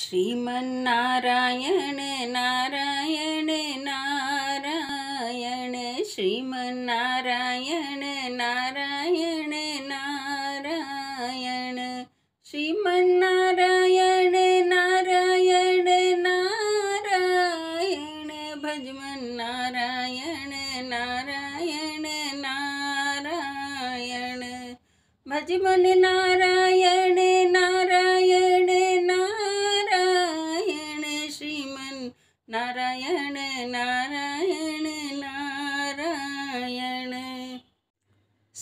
श्रीमारायण नारायण नारायण श्रीमारायण नारायण नारायण श्रीमारायण नारायण नारायण भजमन नारायण नारायण नारायण भजमन नारायण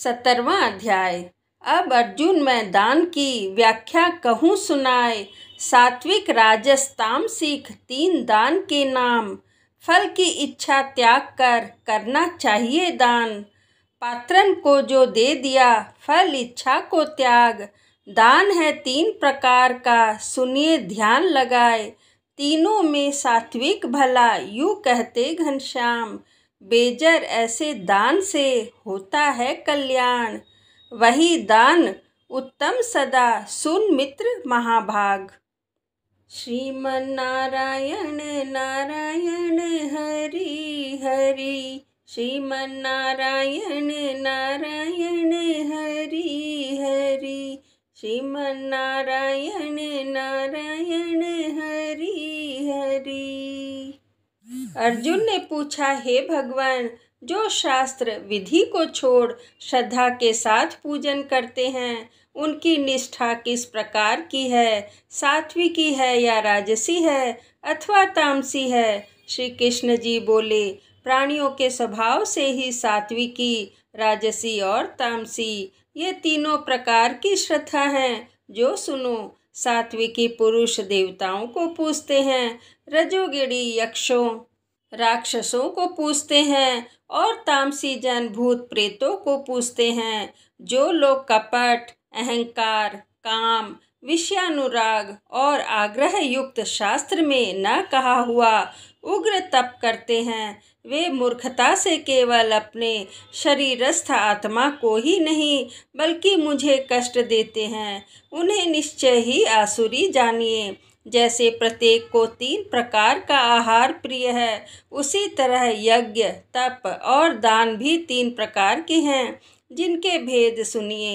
सत्तरवा अध्याय अब अर्जुन मैं दान की व्याख्या कहूँ सुनाए सात्विक राजस्ताम सीख तीन दान के नाम फल की इच्छा त्याग कर करना चाहिए दान पात्रन को जो दे दिया फल इच्छा को त्याग दान है तीन प्रकार का सुनिए ध्यान लगाए तीनों में सात्विक भला यू कहते घनश्याम बेजर ऐसे दान से होता है कल्याण वही दान उत्तम सदा सुन मित्र महाभाग श्रीमन नारायण नारायण हरि हरि श्रीमन नारायण नारायण हरि हरि श्रीमन नारायण नारायण अर्जुन ने पूछा हे भगवान जो शास्त्र विधि को छोड़ श्रद्धा के साथ पूजन करते हैं उनकी निष्ठा किस प्रकार की है सात्वी की है या राजसी है अथवा तामसी है श्री कृष्ण जी बोले प्राणियों के स्वभाव से ही सात्वी की राजसी और तामसी ये तीनों प्रकार की श्रद्धा हैं जो सुनो सात्विकी पुरुष देवताओं को पूजते हैं रजोगिड़ी यक्षों राक्षसों को पूछते हैं और तामसी जन भूत प्रेतों को पूछते हैं जो लोग कपट अहंकार काम विषयानुराग और आग्रह युक्त शास्त्र में न कहा हुआ उग्र तप करते हैं वे मूर्खता से केवल अपने शरीरस्थ आत्मा को ही नहीं बल्कि मुझे कष्ट देते हैं उन्हें निश्चय ही आसुरी जानिए जैसे प्रत्येक को तीन प्रकार का आहार प्रिय है उसी तरह यज्ञ तप और दान भी तीन प्रकार के हैं जिनके भेद सुनिए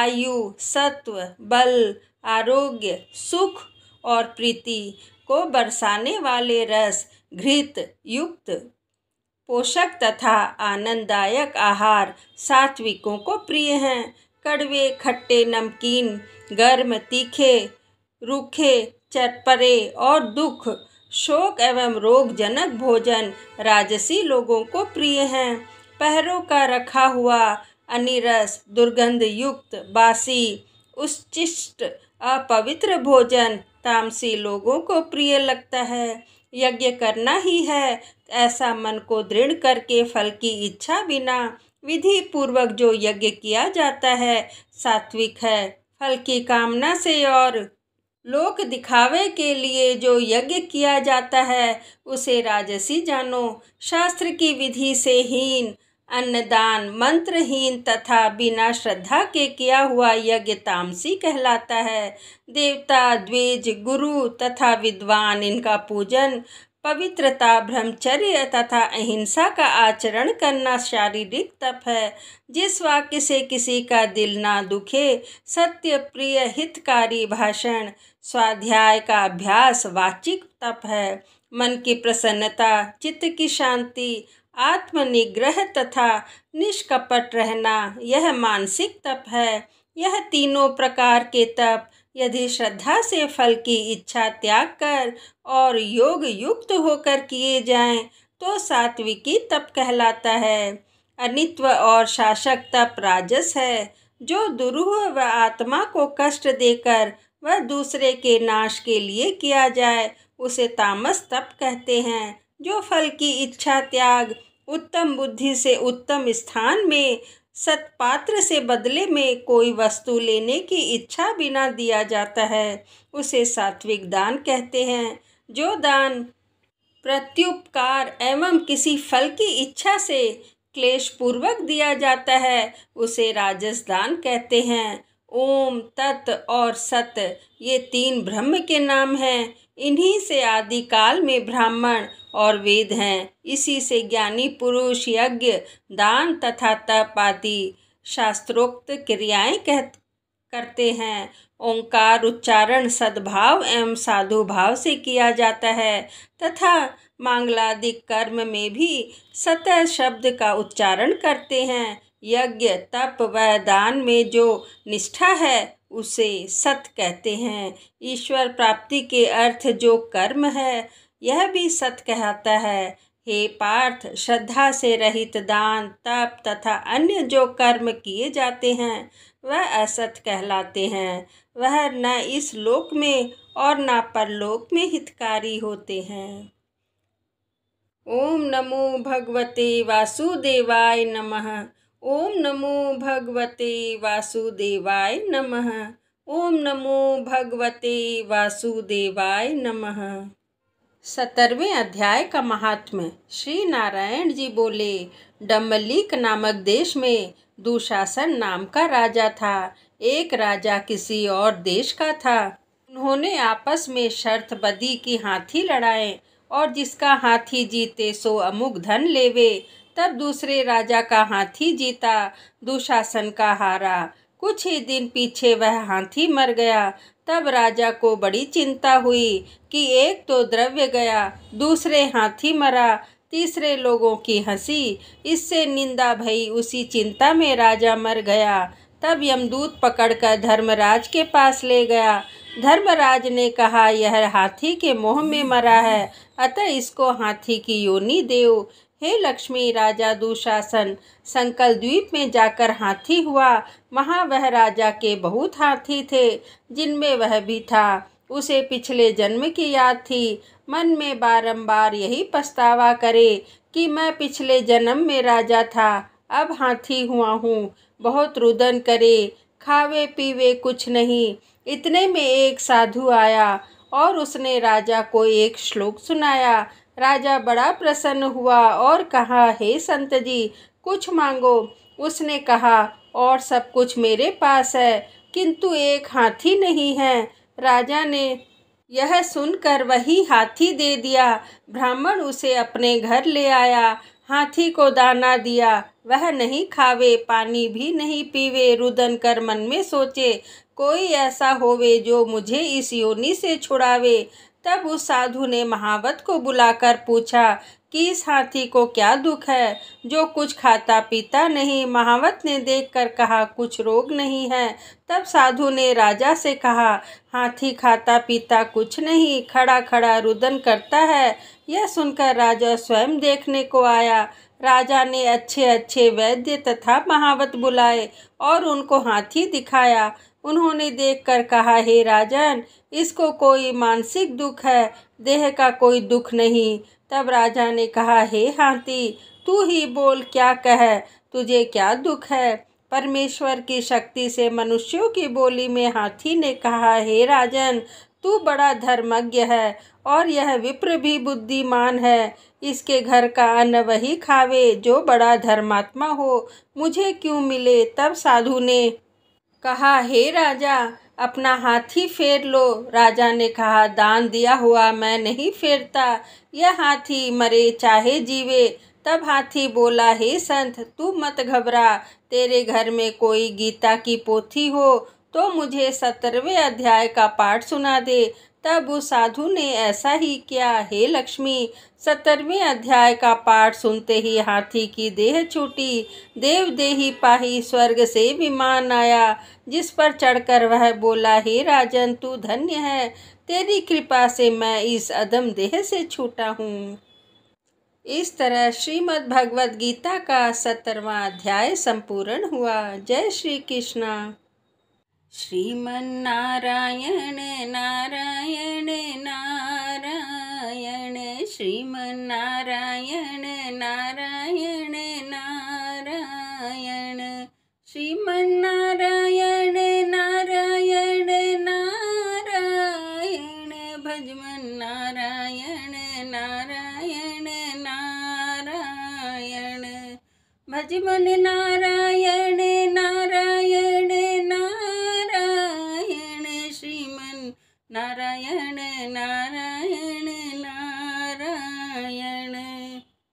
आयु सत्व बल आरोग्य सुख और प्रीति को बरसाने वाले रस घृत युक्त पोषक तथा आनंददायक आहार सात्विकों को प्रिय हैं कड़वे खट्टे नमकीन गर्म तीखे रूखे चटपरे और दुख शोक एवं रोगजनक भोजन राजसी लोगों को प्रिय हैं पहरों का रखा हुआ अनिरस दुर्गंध युक्त बासी उच्चिष्ट अपवित्र भोजन तामसी लोगों को प्रिय लगता है यज्ञ करना ही है ऐसा मन को दृढ़ करके फल की इच्छा बिना विधि पूर्वक जो यज्ञ किया जाता है सात्विक है फल की कामना से और लोक दिखावे के लिए जो यज्ञ किया जाता है उसे राजसी जानो शास्त्र की विधि से हीन अन्नदान मंत्रहीन तथा बिना श्रद्धा के किया हुआ यज्ञ तामसी कहलाता है देवता द्विज गुरु तथा विद्वान इनका पूजन पवित्रता ब्रह्मचर्य तथा अहिंसा का आचरण करना शारीरिक तप है जिस वाक्य से किसी का दिल ना दुखे सत्य प्रिय हितकारी भाषण स्वाध्याय का अभ्यास वाचिक तप है मन की प्रसन्नता चित्त की शांति आत्मनिग्रह तथा निष्कपट रहना यह मानसिक तप है यह तीनों प्रकार के तप यदि श्रद्धा से फल की इच्छा त्याग कर और योग युक्त होकर किए जाएं तो सात्विकी तप कहलाता है अनित्व और शासक तप राजस है जो दुरूह व आत्मा को कष्ट देकर व दूसरे के नाश के लिए किया जाए उसे तामस तप कहते हैं जो फल की इच्छा त्याग उत्तम बुद्धि से उत्तम स्थान में सत्पात्र से बदले में कोई वस्तु लेने की इच्छा बिना दिया जाता है उसे सात्विक दान कहते हैं जो दान प्रत्युपकार एवं किसी फल की इच्छा से क्लेश पूर्वक दिया जाता है उसे राजस दान कहते हैं ओम तत् और सत ये तीन ब्रह्म के नाम हैं इन्हीं से आदिकाल में ब्राह्मण और वेद हैं इसी से ज्ञानी पुरुष यज्ञ दान तथा तप आदि शास्त्रोक्त क्रियाएं कह करते हैं ओंकार उच्चारण सद्भाव एवं साधु भाव से किया जाता है तथा मांगलादिक कर्म में भी सतह शब्द का उच्चारण करते हैं यज्ञ तप व दान में जो निष्ठा है उसे सत कहते हैं ईश्वर प्राप्ति के अर्थ जो कर्म है यह भी सत कहता है हे पार्थ श्रद्धा से रहित दान तप तथा अन्य जो कर्म किए जाते हैं वह असत कहलाते हैं वह न इस लोक में और न परलोक में हितकारी होते हैं ओम नमो भगवते वासुदेवाय नमः ओम नमो भगवते वासुदेवाय नमः ओम नमो भगवते वासुदेवाय नमः सत्तरवें अध्याय का महात्म्य श्री नारायण जी बोले डम्बलिक नामक देश में दुशासन नाम का राजा था एक राजा किसी और देश का था उन्होंने आपस में शर्त बदी की हाथी लड़ाए और जिसका हाथी जीते सो अमुक धन लेवे तब दूसरे राजा का हाथी जीता दुशासन का हारा कुछ ही दिन पीछे वह हाथी मर गया तब राजा को बड़ी चिंता हुई कि एक तो द्रव्य गया दूसरे हाथी मरा तीसरे लोगों की हंसी इससे निंदा भई उसी चिंता में राजा मर गया तब यमदूत पकड़कर धर्मराज के पास ले गया धर्मराज ने कहा यह हाथी के मोह में मरा है अतः इसको हाथी की योनि देव हे लक्ष्मी राजा दुशासन संकल द्वीप में जाकर हाथी हुआ वहाँ वह राजा के बहुत हाथी थे जिनमें वह भी था उसे पिछले जन्म की याद थी मन में बारंबार यही पछतावा करे कि मैं पिछले जन्म में राजा था अब हाथी हुआ हूँ बहुत रुदन करे खावे पीवे कुछ नहीं इतने में एक साधु आया और उसने राजा को एक श्लोक सुनाया राजा बड़ा प्रसन्न हुआ और कहा हे संत जी कुछ मांगो उसने कहा और सब कुछ मेरे पास है किंतु एक हाथी नहीं है राजा ने यह सुनकर वही हाथी दे दिया ब्राह्मण उसे अपने घर ले आया हाथी को दाना दिया वह नहीं खावे पानी भी नहीं पीवे रुदन कर मन में सोचे कोई ऐसा होवे जो मुझे इस योनि से छुड़ावे तब उस साधु ने महावत को बुलाकर पूछा कि इस हाथी को क्या दुख है जो कुछ खाता पीता नहीं महावत ने देखकर कहा कुछ रोग नहीं है तब साधु ने राजा से कहा हाथी खाता पीता कुछ नहीं खड़ा खड़ा रुदन करता है यह सुनकर राजा स्वयं देखने को आया राजा ने अच्छे अच्छे वैद्य तथा महावत बुलाए और उनको हाथी दिखाया उन्होंने देखकर कहा हे राजन इसको कोई मानसिक दुख है देह का कोई दुख नहीं तब राजा ने कहा हे हाथी तू ही बोल क्या कह तुझे क्या दुख है परमेश्वर की शक्ति से मनुष्यों की बोली में हाथी ने कहा हे राजन तू बड़ा धर्मज्ञ है और यह विप्र भी बुद्धिमान है इसके घर का अन्न वही खावे जो बड़ा धर्मात्मा हो मुझे क्यों मिले तब साधु ने कहा हे राजा अपना हाथी फेर लो राजा ने कहा दान दिया हुआ मैं नहीं फेरता यह हाथी मरे चाहे जीवे तब हाथी बोला हे संत तू मत घबरा तेरे घर में कोई गीता की पोथी हो तो मुझे सत्तरवें अध्याय का पाठ सुना दे तब उस साधु ने ऐसा ही किया हे लक्ष्मी सत्तरवें अध्याय का पाठ सुनते ही हाथी की देह छूटी देव देही पाही स्वर्ग से विमान आया जिस पर चढ़कर वह बोला हे राजन तू धन्य है तेरी कृपा से मैं इस अदम देह से छूटा हूँ इस तरह श्रीमद् भगवद गीता का सत्तरवा अध्याय संपूर्ण हुआ जय श्री कृष्णा श्रीमन्नारायण नारायण नारायण श्रीमन्नारायण नारायण नारायण श्रीमारायण नारायण नारायण भजमन् नारायण नारायण नारायण भजमन् नारायण